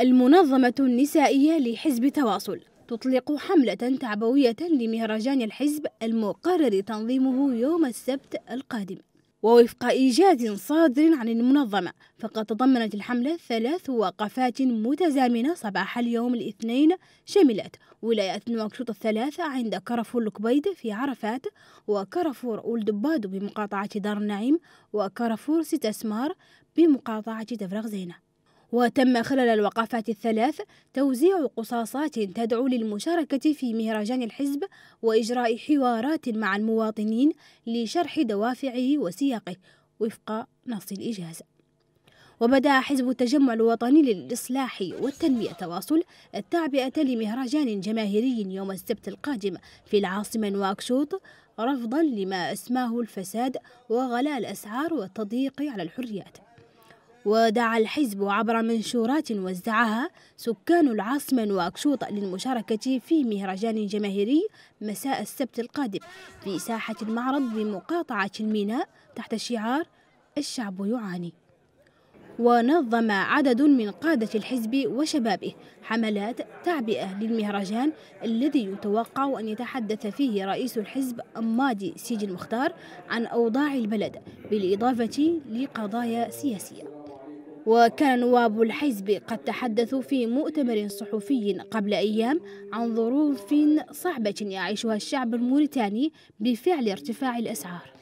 المنظمة النسائية لحزب تواصل تطلق حملة تعبوية لمهرجان الحزب المقرر تنظيمه يوم السبت القادم ووفق إيجاز صادر عن المنظمة فقد تضمنت الحملة ثلاث وقفات متزامنة صباح اليوم الاثنين شملت ولايات نواكشوط الثلاثة عند كرفور الكبيد في عرفات وكرفور ولدبادو بمقاطعة دار النعيم وكرفور ستسمار بمقاطعة تفرغ زينة وتم خلال الوقفات الثلاث توزيع قصاصات تدعو للمشاركة في مهرجان الحزب وإجراء حوارات مع المواطنين لشرح دوافعه وسياقه وفق نص الإجازة وبدأ حزب التجمع الوطني للإصلاح والتنمية تواصل التعبئة لمهرجان جماهيري يوم السبت القادم في العاصمة نواكشوط رفضا لما اسماه الفساد وغلاء الأسعار والتضييق على الحريات ودعا الحزب عبر منشورات وزعها سكان العاصمة وأكشوط للمشاركة في مهرجان جماهيري مساء السبت القادم في ساحة المعرض بمقاطعة الميناء تحت شعار الشعب يعاني ونظم عدد من قادة الحزب وشبابه حملات تعبئة للمهرجان الذي يتوقع أن يتحدث فيه رئيس الحزب مادي سيج المختار عن أوضاع البلد بالإضافة لقضايا سياسية وكان نواب الحزب قد تحدثوا في مؤتمر صحفي قبل أيام عن ظروف صعبة يعيشها الشعب الموريتاني بفعل ارتفاع الأسعار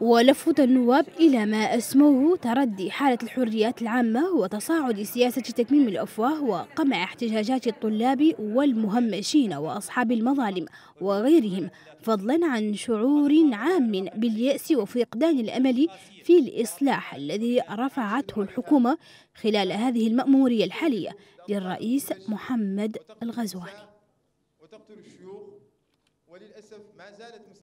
ولفت النواب إلى ما أسموه تردي حالة الحريات العامة وتصاعد سياسة تكميم الأفواه وقمع احتجاجات الطلاب والمهمشين وأصحاب المظالم وغيرهم فضلا عن شعور عام باليأس وفقدان الأمل في الإصلاح الذي رفعته الحكومة خلال هذه المأمورية الحالية للرئيس محمد الغزواني